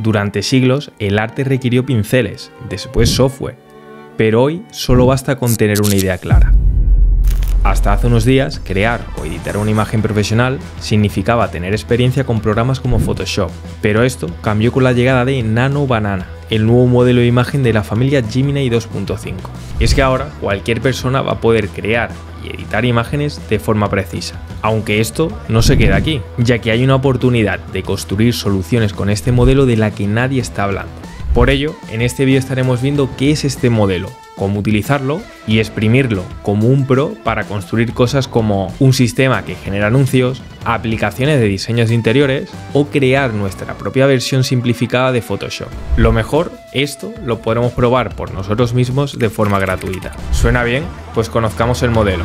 Durante siglos el arte requirió pinceles, después software, pero hoy solo basta con tener una idea clara. Hasta hace unos días, crear o editar una imagen profesional significaba tener experiencia con programas como Photoshop, pero esto cambió con la llegada de Nano Banana, el nuevo modelo de imagen de la familia Gemini 2.5. Y es que ahora cualquier persona va a poder crear y editar imágenes de forma precisa. Aunque esto no se queda aquí, ya que hay una oportunidad de construir soluciones con este modelo de la que nadie está hablando. Por ello, en este vídeo estaremos viendo qué es este modelo, cómo utilizarlo y exprimirlo como un pro para construir cosas como un sistema que genera anuncios, aplicaciones de diseños de interiores o crear nuestra propia versión simplificada de Photoshop. Lo mejor esto lo podremos probar por nosotros mismos de forma gratuita. ¿Suena bien? Pues conozcamos el modelo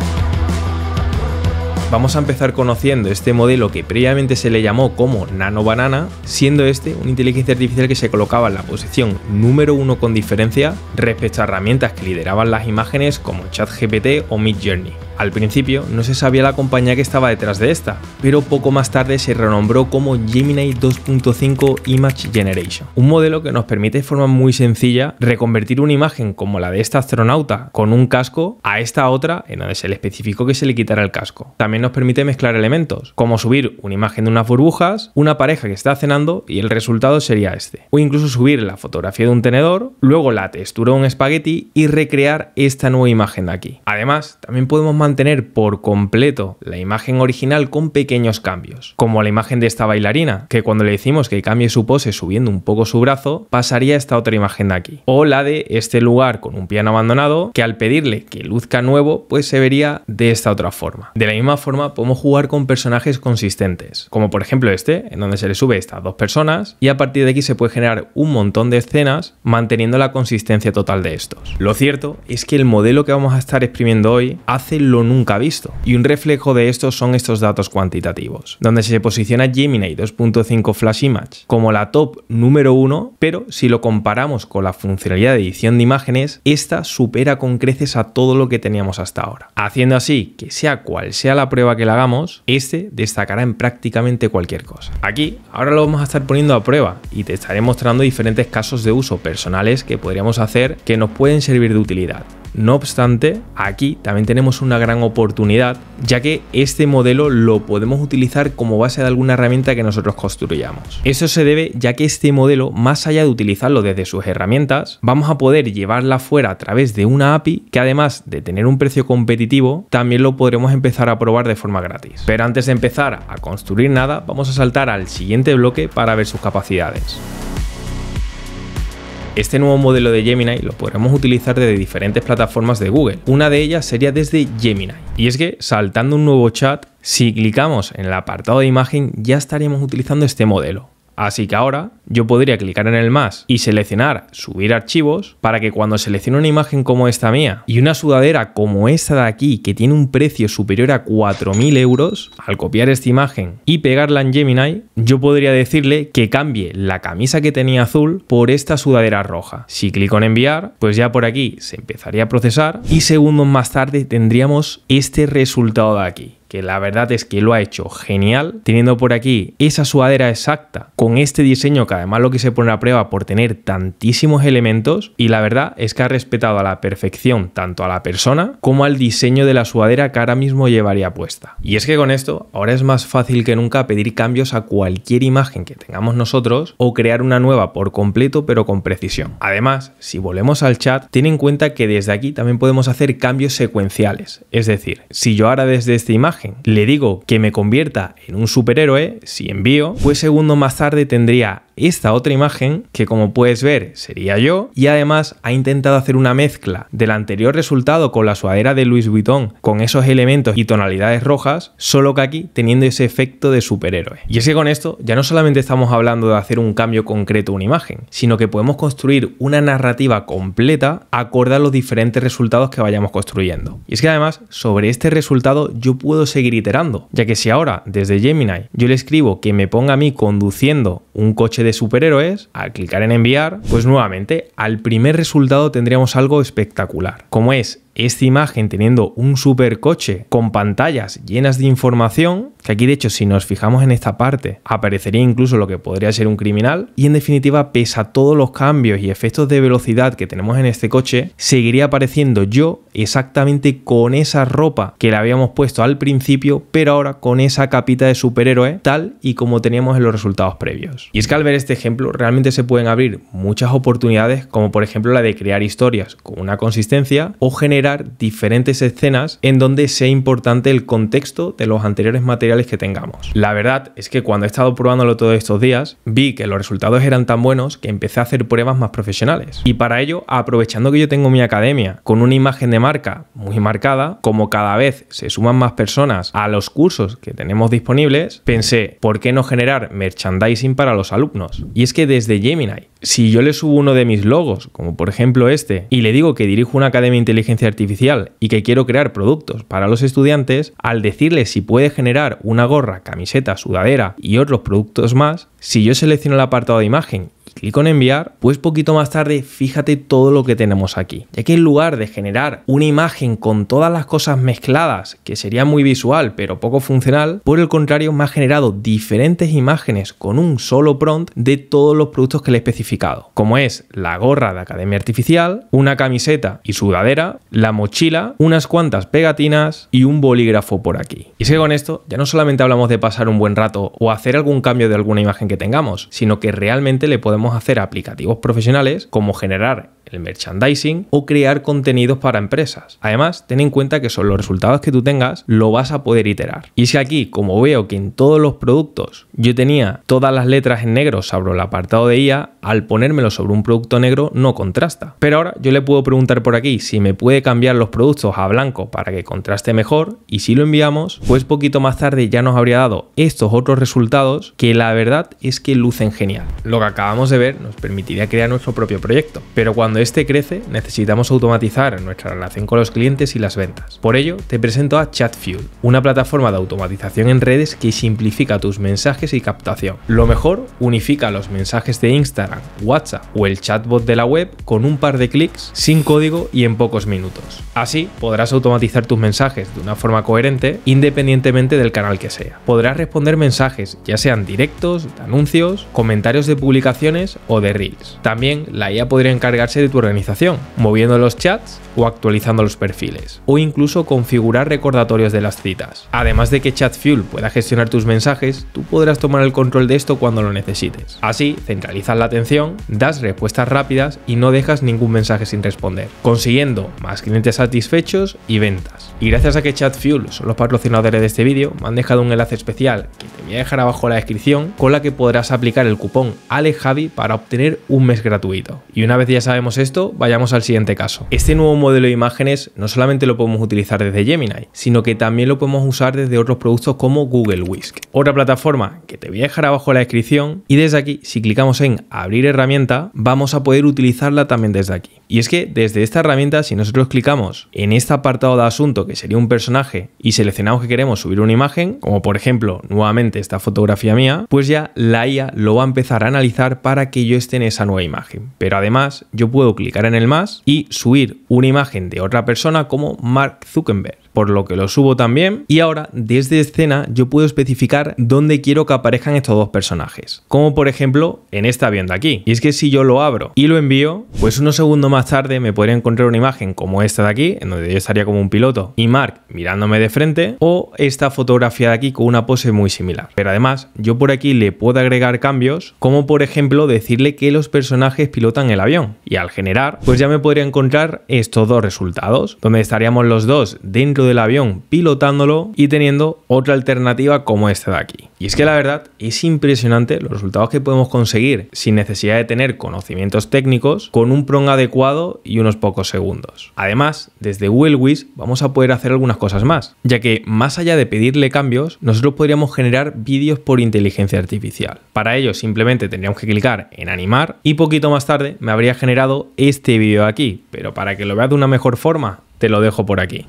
vamos a empezar conociendo este modelo que previamente se le llamó como Nano Banana, siendo este una inteligencia artificial que se colocaba en la posición número uno con diferencia respecto a herramientas que lideraban las imágenes como ChatGPT o Midjourney. Al principio no se sabía la compañía que estaba detrás de esta, pero poco más tarde se renombró como Gemini 2.5 Image Generation, un modelo que nos permite de forma muy sencilla reconvertir una imagen como la de esta astronauta con un casco a esta otra en donde se le especificó que se le quitara el casco. También nos permite mezclar elementos, como subir una imagen de unas burbujas, una pareja que está cenando y el resultado sería este. O incluso subir la fotografía de un tenedor, luego la textura de un espagueti y recrear esta nueva imagen de aquí. Además, también podemos mantener por completo la imagen original con pequeños cambios, como la imagen de esta bailarina, que cuando le decimos que cambie su pose subiendo un poco su brazo, pasaría esta otra imagen de aquí. O la de este lugar con un piano abandonado, que al pedirle que luzca nuevo, pues se vería de esta otra forma. De la misma forma, forma podemos jugar con personajes consistentes, como por ejemplo este, en donde se le sube estas dos personas y a partir de aquí se puede generar un montón de escenas manteniendo la consistencia total de estos. Lo cierto es que el modelo que vamos a estar exprimiendo hoy hace lo nunca visto y un reflejo de esto son estos datos cuantitativos, donde se posiciona Gemini 2.5 Flash Image como la top número uno pero si lo comparamos con la funcionalidad de edición de imágenes, esta supera con creces a todo lo que teníamos hasta ahora, haciendo así que sea cual sea la prueba que le hagamos, este destacará en prácticamente cualquier cosa. Aquí, ahora lo vamos a estar poniendo a prueba y te estaré mostrando diferentes casos de uso personales que podríamos hacer que nos pueden servir de utilidad. No obstante, aquí también tenemos una gran oportunidad, ya que este modelo lo podemos utilizar como base de alguna herramienta que nosotros construyamos. Eso se debe ya que este modelo, más allá de utilizarlo desde sus herramientas, vamos a poder llevarla fuera a través de una API que además de tener un precio competitivo, también lo podremos empezar a probar de forma gratis. Pero antes de empezar a construir nada, vamos a saltar al siguiente bloque para ver sus capacidades. Este nuevo modelo de Gemini lo podremos utilizar desde diferentes plataformas de Google. Una de ellas sería desde Gemini. Y es que saltando un nuevo chat, si clicamos en el apartado de imagen ya estaríamos utilizando este modelo. Así que ahora yo podría clicar en el más y seleccionar subir archivos para que cuando seleccione una imagen como esta mía y una sudadera como esta de aquí que tiene un precio superior a 4.000 euros, al copiar esta imagen y pegarla en Gemini, yo podría decirle que cambie la camisa que tenía azul por esta sudadera roja. Si clico en enviar, pues ya por aquí se empezaría a procesar y segundos más tarde tendríamos este resultado de aquí que la verdad es que lo ha hecho genial, teniendo por aquí esa sudadera exacta con este diseño que además lo que se pone a prueba por tener tantísimos elementos y la verdad es que ha respetado a la perfección tanto a la persona como al diseño de la sudadera que ahora mismo llevaría puesta. Y es que con esto ahora es más fácil que nunca pedir cambios a cualquier imagen que tengamos nosotros o crear una nueva por completo pero con precisión. Además, si volvemos al chat, ten en cuenta que desde aquí también podemos hacer cambios secuenciales, es decir, si yo ahora desde esta imagen le digo que me convierta en un superhéroe si envío, pues segundo más tarde tendría esta otra imagen que como puedes ver sería yo y además ha intentado hacer una mezcla del anterior resultado con la suadera de Louis Vuitton con esos elementos y tonalidades rojas solo que aquí teniendo ese efecto de superhéroe. Y es que con esto ya no solamente estamos hablando de hacer un cambio concreto a una imagen sino que podemos construir una narrativa completa acorde a los diferentes resultados que vayamos construyendo. Y es que además sobre este resultado yo puedo seguir iterando ya que si ahora desde Gemini yo le escribo que me ponga a mí conduciendo un coche de superhéroes, al clicar en enviar, pues nuevamente al primer resultado tendríamos algo espectacular, como es esta imagen teniendo un supercoche con pantallas llenas de información, que aquí de hecho si nos fijamos en esta parte aparecería incluso lo que podría ser un criminal, y en definitiva pese a todos los cambios y efectos de velocidad que tenemos en este coche, seguiría apareciendo yo exactamente con esa ropa que le habíamos puesto al principio, pero ahora con esa capita de superhéroe tal y como teníamos en los resultados previos. Y es que al ver este ejemplo realmente se pueden abrir muchas oportunidades como por ejemplo la de crear historias con una consistencia o generar diferentes escenas en donde sea importante el contexto de los anteriores materiales que tengamos. La verdad es que cuando he estado probándolo todos estos días, vi que los resultados eran tan buenos que empecé a hacer pruebas más profesionales. Y para ello, aprovechando que yo tengo mi academia con una imagen de marca muy marcada, como cada vez se suman más personas a los cursos que tenemos disponibles, pensé, ¿por qué no generar merchandising para los alumnos? Y es que desde Gemini, si yo le subo uno de mis logos, como por ejemplo este, y le digo que dirijo una academia de inteligencia artificial y que quiero crear productos para los estudiantes, al decirle si puede generar una gorra, camiseta, sudadera y otros productos más, si yo selecciono el apartado de imagen y con enviar, pues poquito más tarde fíjate todo lo que tenemos aquí, ya que en lugar de generar una imagen con todas las cosas mezcladas, que sería muy visual pero poco funcional, por el contrario me ha generado diferentes imágenes con un solo prompt de todos los productos que le he especificado, como es la gorra de Academia Artificial, una camiseta y sudadera, la mochila, unas cuantas pegatinas y un bolígrafo por aquí. Y sé que con esto ya no solamente hablamos de pasar un buen rato o hacer algún cambio de alguna imagen que tengamos, sino que realmente le podemos hacer aplicativos profesionales como generar el merchandising o crear contenidos para empresas. Además, ten en cuenta que son los resultados que tú tengas, lo vas a poder iterar. Y si aquí, como veo que en todos los productos yo tenía todas las letras en negro sobre el apartado de IA, al ponérmelo sobre un producto negro no contrasta. Pero ahora yo le puedo preguntar por aquí si me puede cambiar los productos a blanco para que contraste mejor y si lo enviamos, pues poquito más tarde ya nos habría dado estos otros resultados que la verdad es que lucen genial. Lo que acabamos de ver nos permitiría crear nuestro propio proyecto, pero cuando este crece necesitamos automatizar nuestra relación con los clientes y las ventas. Por ello, te presento a ChatFuel, una plataforma de automatización en redes que simplifica tus mensajes y captación. Lo mejor, unifica los mensajes de Instagram, WhatsApp o el chatbot de la web con un par de clics, sin código y en pocos minutos. Así podrás automatizar tus mensajes de una forma coherente independientemente del canal que sea. Podrás responder mensajes, ya sean directos, de anuncios, comentarios de publicaciones, o de reels. También la IA podría encargarse de tu organización, moviendo los chats o actualizando los perfiles, o incluso configurar recordatorios de las citas. Además de que ChatFuel pueda gestionar tus mensajes, tú podrás tomar el control de esto cuando lo necesites. Así, centralizas la atención, das respuestas rápidas y no dejas ningún mensaje sin responder, consiguiendo más clientes satisfechos y ventas. Y gracias a que ChatFuel son los patrocinadores de este vídeo, me han dejado un enlace especial que te voy a dejar abajo en la descripción con la que podrás aplicar el cupón ALEJAVI para obtener un mes gratuito. Y una vez ya sabemos esto, vayamos al siguiente caso. Este nuevo modelo de imágenes no solamente lo podemos utilizar desde Gemini, sino que también lo podemos usar desde otros productos como Google Whisk. Otra plataforma que te voy a dejar abajo en la descripción y desde aquí, si clicamos en abrir herramienta, vamos a poder utilizarla también desde aquí. Y es que desde esta herramienta, si nosotros clicamos en este apartado de asunto, que sería un personaje, y seleccionamos que queremos subir una imagen, como por ejemplo nuevamente esta fotografía mía, pues ya la IA lo va a empezar a analizar para que yo esté en esa nueva imagen. Pero además yo puedo clicar en el más y subir una imagen de otra persona como Mark Zuckerberg por lo que lo subo también. Y ahora, desde escena, yo puedo especificar dónde quiero que aparezcan estos dos personajes. Como por ejemplo en esta avión de aquí. Y es que si yo lo abro y lo envío, pues unos segundos más tarde me podría encontrar una imagen como esta de aquí, en donde yo estaría como un piloto y Mark mirándome de frente, o esta fotografía de aquí con una pose muy similar. Pero además, yo por aquí le puedo agregar cambios, como por ejemplo decirle que los personajes pilotan el avión. Y al generar, pues ya me podría encontrar estos dos resultados, donde estaríamos los dos dentro del avión pilotándolo y teniendo otra alternativa como esta de aquí. Y es que la verdad es impresionante los resultados que podemos conseguir sin necesidad de tener conocimientos técnicos con un prong adecuado y unos pocos segundos. Además, desde Google vamos a poder hacer algunas cosas más, ya que más allá de pedirle cambios, nosotros podríamos generar vídeos por inteligencia artificial. Para ello simplemente tendríamos que clicar en animar y poquito más tarde me habría generado este vídeo aquí, pero para que lo veas de una mejor forma, te lo dejo por aquí.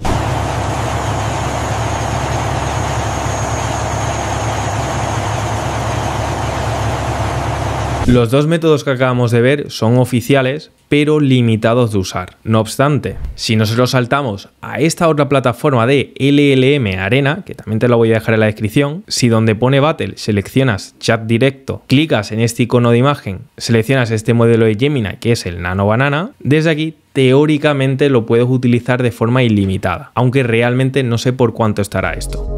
Los dos métodos que acabamos de ver son oficiales, pero limitados de usar. No obstante, si nosotros saltamos a esta otra plataforma de LLM Arena, que también te lo voy a dejar en la descripción, si donde pone Battle seleccionas chat directo, clicas en este icono de imagen, seleccionas este modelo de Gemini que es el Nano Banana, desde aquí teóricamente lo puedes utilizar de forma ilimitada, aunque realmente no sé por cuánto estará esto.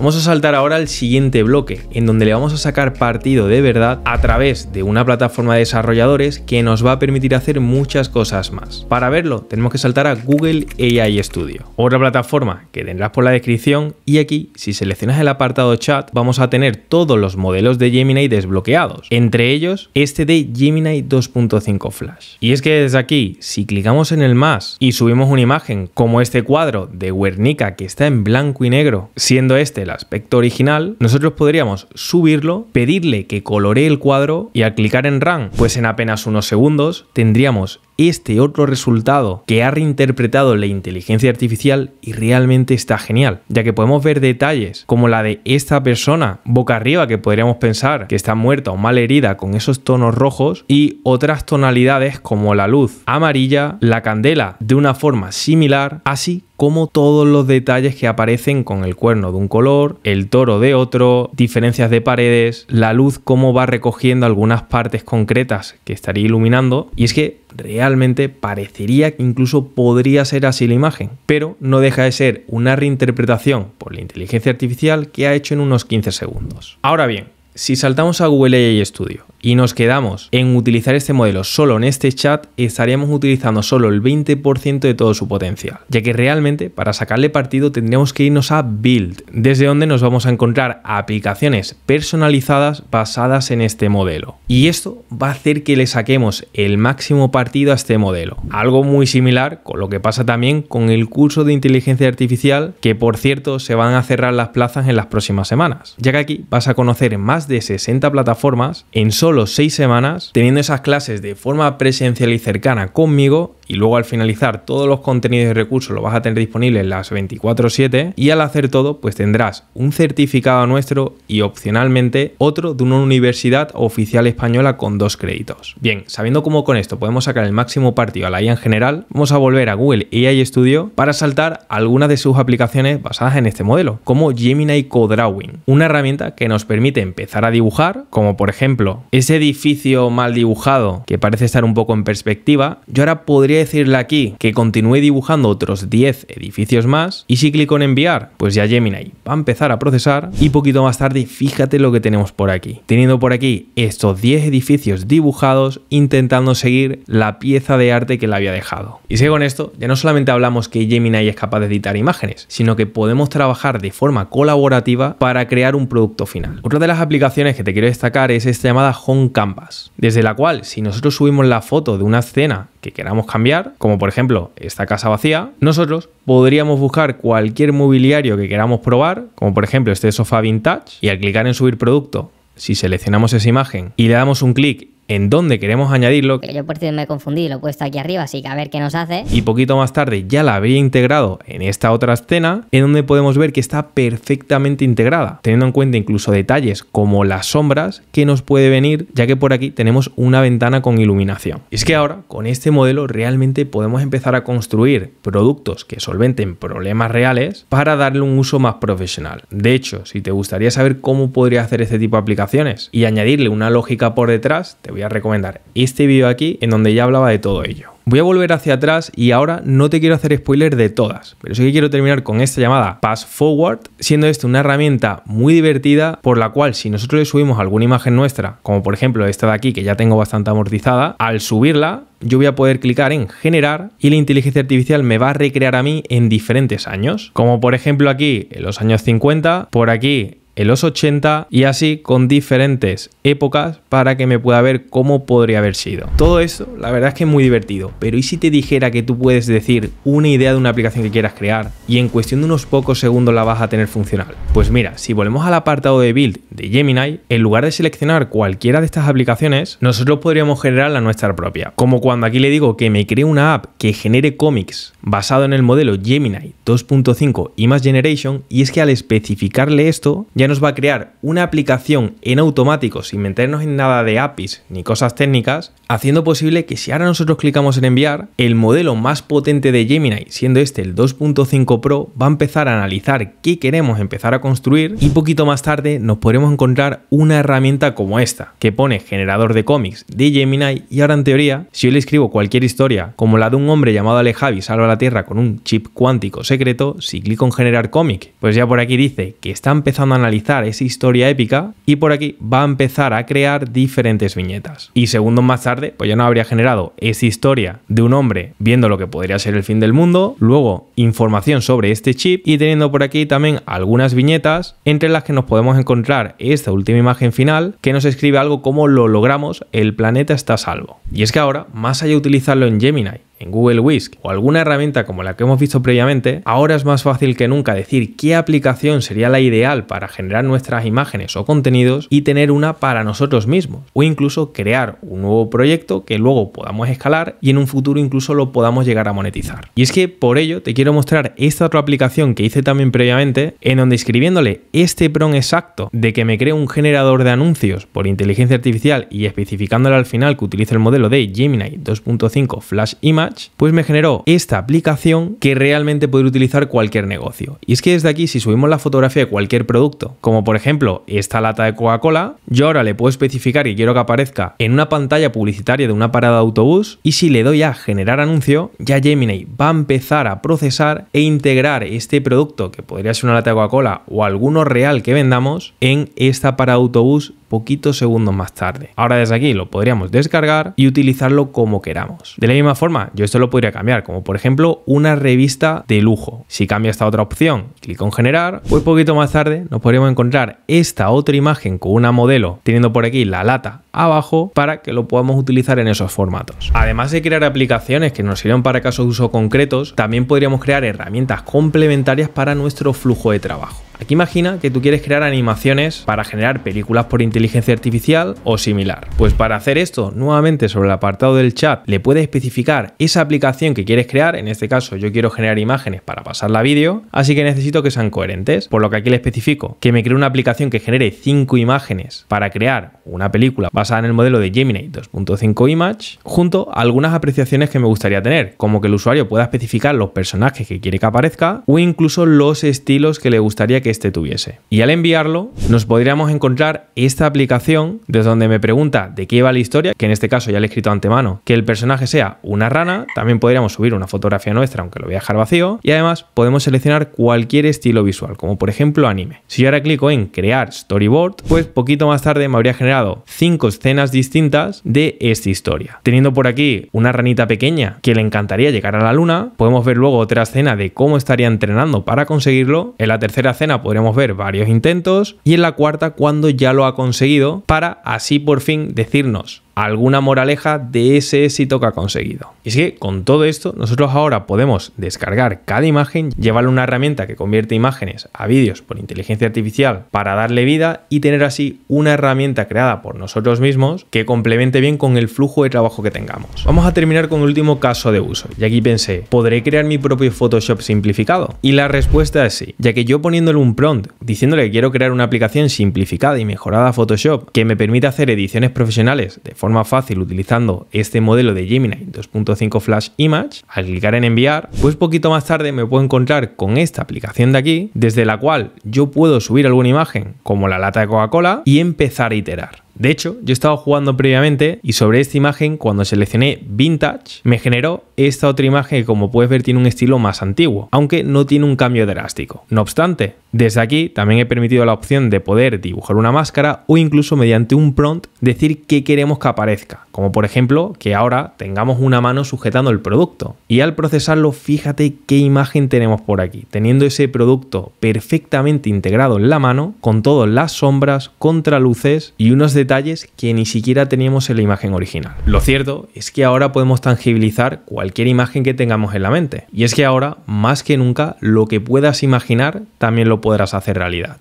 Vamos a saltar ahora al siguiente bloque, en donde le vamos a sacar partido de verdad a través de una plataforma de desarrolladores que nos va a permitir hacer muchas cosas más. Para verlo, tenemos que saltar a Google AI Studio, otra plataforma que tendrás por la descripción y aquí, si seleccionas el apartado chat, vamos a tener todos los modelos de Gemini desbloqueados, entre ellos este de Gemini 2.5 Flash. Y es que desde aquí, si clicamos en el más y subimos una imagen como este cuadro de Guernica que está en blanco y negro, siendo este aspecto original, nosotros podríamos subirlo, pedirle que coloree el cuadro y al clicar en Run, pues en apenas unos segundos tendríamos este otro resultado que ha reinterpretado la inteligencia artificial y realmente está genial, ya que podemos ver detalles como la de esta persona boca arriba que podríamos pensar que está muerta o mal herida con esos tonos rojos y otras tonalidades como la luz amarilla, la candela de una forma similar, así como todos los detalles que aparecen con el cuerno de un color, el toro de otro, diferencias de paredes, la luz cómo va recogiendo algunas partes concretas que estaría iluminando. Y es que realmente parecería que incluso podría ser así la imagen, pero no deja de ser una reinterpretación por la inteligencia artificial que ha hecho en unos 15 segundos. Ahora bien, si saltamos a Google AI Studio, y nos quedamos en utilizar este modelo solo en este chat, estaríamos utilizando solo el 20% de todo su potencial, ya que realmente para sacarle partido tendríamos que irnos a Build, desde donde nos vamos a encontrar aplicaciones personalizadas basadas en este modelo. Y esto va a hacer que le saquemos el máximo partido a este modelo. Algo muy similar con lo que pasa también con el curso de inteligencia artificial, que por cierto se van a cerrar las plazas en las próximas semanas, ya que aquí vas a conocer más de 60 plataformas en solo los seis semanas, teniendo esas clases de forma presencial y cercana conmigo, y luego al finalizar todos los contenidos y recursos lo vas a tener disponible en las 24/7, y al hacer todo, pues tendrás un certificado nuestro y opcionalmente otro de una universidad oficial española con dos créditos. Bien, sabiendo cómo con esto podemos sacar el máximo partido a la IA en general, vamos a volver a Google AI Studio para saltar algunas de sus aplicaciones basadas en este modelo, como Gemini Codrawing, una herramienta que nos permite empezar a dibujar, como por ejemplo ese edificio mal dibujado que parece estar un poco en perspectiva, yo ahora podría decirle aquí que continúe dibujando otros 10 edificios más y si clico en enviar, pues ya Gemini va a empezar a procesar y poquito más tarde fíjate lo que tenemos por aquí. Teniendo por aquí estos 10 edificios dibujados intentando seguir la pieza de arte que le había dejado. Y sigue con esto, ya no solamente hablamos que Gemini es capaz de editar imágenes, sino que podemos trabajar de forma colaborativa para crear un producto final. Otra de las aplicaciones que te quiero destacar es esta llamada Canvas, desde la cual si nosotros subimos la foto de una escena que queramos cambiar, como por ejemplo esta casa vacía, nosotros podríamos buscar cualquier mobiliario que queramos probar, como por ejemplo este sofá vintage, y al clicar en subir producto, si seleccionamos esa imagen y le damos un clic en dónde queremos añadirlo. Yo por cierto me confundí, lo he puesto aquí arriba, así que a ver qué nos hace. Y poquito más tarde ya la había integrado en esta otra escena, en donde podemos ver que está perfectamente integrada, teniendo en cuenta incluso detalles como las sombras que nos puede venir, ya que por aquí tenemos una ventana con iluminación. Y es que ahora, con este modelo, realmente podemos empezar a construir productos que solventen problemas reales para darle un uso más profesional. De hecho, si te gustaría saber cómo podría hacer este tipo de aplicaciones y añadirle una lógica por detrás, te voy a recomendar este vídeo aquí en donde ya hablaba de todo ello. Voy a volver hacia atrás y ahora no te quiero hacer spoiler de todas, pero sí que quiero terminar con esta llamada Pass Forward, siendo esta una herramienta muy divertida por la cual si nosotros le subimos alguna imagen nuestra, como por ejemplo esta de aquí que ya tengo bastante amortizada, al subirla yo voy a poder clicar en generar y la inteligencia artificial me va a recrear a mí en diferentes años, como por ejemplo aquí en los años 50, por aquí en los 80 y así con diferentes épocas para que me pueda ver cómo podría haber sido. Todo eso, la verdad es que es muy divertido, pero ¿y si te dijera que tú puedes decir una idea de una aplicación que quieras crear y en cuestión de unos pocos segundos la vas a tener funcional? Pues mira, si volvemos al apartado de build de Gemini, en lugar de seleccionar cualquiera de estas aplicaciones, nosotros podríamos generar la nuestra propia. Como cuando aquí le digo que me cree una app que genere cómics basado en el modelo Gemini 2.5 y más Generation, y es que al especificarle esto, ya nos va a crear una aplicación en automático sin meternos en nada de APIs ni cosas técnicas, haciendo posible que si ahora nosotros clicamos en enviar, el modelo más potente de Gemini, siendo este el 2.5 Pro, va a empezar a analizar qué queremos empezar a construir y poquito más tarde nos podremos encontrar una herramienta como esta, que pone generador de cómics de Gemini y ahora en teoría, si yo le escribo cualquier historia como la de un hombre llamado Alejavi salva la Tierra con un chip cuántico secreto, si clico en generar cómic, pues ya por aquí dice que está empezando a analizar esa historia épica y por aquí va a empezar a crear diferentes viñetas. Y segundos más tarde, pues ya no habría generado esa historia de un hombre viendo lo que podría ser el fin del mundo, luego información sobre este chip y teniendo por aquí también algunas viñetas entre las que nos podemos encontrar esta última imagen final que nos escribe algo como lo logramos, el planeta está salvo. Y es que ahora, más allá de utilizarlo en Gemini en Google Whisk o alguna herramienta como la que hemos visto previamente, ahora es más fácil que nunca decir qué aplicación sería la ideal para generar nuestras imágenes o contenidos y tener una para nosotros mismos, o incluso crear un nuevo proyecto que luego podamos escalar y en un futuro incluso lo podamos llegar a monetizar. Y es que por ello te quiero mostrar esta otra aplicación que hice también previamente, en donde escribiéndole este prompt exacto de que me cree un generador de anuncios por inteligencia artificial y especificándole al final que utilice el modelo de Gemini 2.5 Flash Image, pues me generó esta aplicación que realmente puede utilizar cualquier negocio. Y es que desde aquí, si subimos la fotografía de cualquier producto, como por ejemplo esta lata de Coca-Cola, yo ahora le puedo especificar que quiero que aparezca en una pantalla publicitaria de una parada de autobús y si le doy a generar anuncio, ya Gemini va a empezar a procesar e integrar este producto, que podría ser una lata de Coca-Cola o alguno real que vendamos, en esta parada de autobús poquitos segundos más tarde. Ahora desde aquí lo podríamos descargar y utilizarlo como queramos. De la misma forma, yo esto lo podría cambiar, como por ejemplo una revista de lujo. Si cambia esta otra opción, clic en generar, pues poquito más tarde nos podríamos encontrar esta otra imagen con una modelo teniendo por aquí la lata abajo para que lo podamos utilizar en esos formatos. Además de crear aplicaciones que nos sirvan para casos de uso concretos, también podríamos crear herramientas complementarias para nuestro flujo de trabajo. Aquí imagina que tú quieres crear animaciones para generar películas por inteligencia artificial o similar. Pues para hacer esto, nuevamente sobre el apartado del chat, le puedes especificar esa aplicación que quieres crear. En este caso, yo quiero generar imágenes para pasarla a vídeo, así que necesito que sean coherentes. Por lo que aquí le especifico que me cree una aplicación que genere 5 imágenes para crear una película basada en el modelo de Gemini 2.5 Image, junto a algunas apreciaciones que me gustaría tener, como que el usuario pueda especificar los personajes que quiere que aparezca o incluso los estilos que le gustaría que este tuviese. Y al enviarlo, nos podríamos encontrar esta aplicación desde donde me pregunta de qué va la historia, que en este caso ya le he escrito antemano, que el personaje sea una rana, también podríamos subir una fotografía nuestra, aunque lo voy a dejar vacío, y además podemos seleccionar cualquier estilo visual, como por ejemplo anime. Si yo ahora clico en crear storyboard, pues poquito más tarde me habría generado cinco escenas distintas de esta historia. Teniendo por aquí una ranita pequeña que le encantaría llegar a la luna, podemos ver luego otra escena de cómo estaría entrenando para conseguirlo. En la tercera escena podremos ver varios intentos y en la cuarta cuando ya lo ha conseguido para así por fin decirnos alguna moraleja de ese éxito que ha conseguido. Y es que con todo esto, nosotros ahora podemos descargar cada imagen, llevarle una herramienta que convierte imágenes a vídeos por inteligencia artificial para darle vida y tener así una herramienta creada por nosotros mismos que complemente bien con el flujo de trabajo que tengamos. Vamos a terminar con el último caso de uso. Y aquí pensé, ¿podré crear mi propio Photoshop simplificado? Y la respuesta es sí, ya que yo poniéndole un prompt, diciéndole que quiero crear una aplicación simplificada y mejorada a Photoshop que me permita hacer ediciones profesionales de forma más fácil utilizando este modelo de Gemini 2.5 Flash Image, al clicar en enviar, pues poquito más tarde me puedo encontrar con esta aplicación de aquí, desde la cual yo puedo subir alguna imagen como la lata de Coca-Cola y empezar a iterar. De hecho, yo estaba jugando previamente y sobre esta imagen, cuando seleccioné Vintage, me generó esta otra imagen que como puedes ver tiene un estilo más antiguo, aunque no tiene un cambio drástico. No obstante, desde aquí también he permitido la opción de poder dibujar una máscara o incluso mediante un prompt decir qué queremos que aparezca, como por ejemplo que ahora tengamos una mano sujetando el producto. Y al procesarlo, fíjate qué imagen tenemos por aquí, teniendo ese producto perfectamente integrado en la mano, con todas las sombras, contraluces y unos detalles que ni siquiera teníamos en la imagen original. Lo cierto es que ahora podemos tangibilizar cualquier imagen que tengamos en la mente. Y es que ahora, más que nunca, lo que puedas imaginar también lo podrás hacer realidad.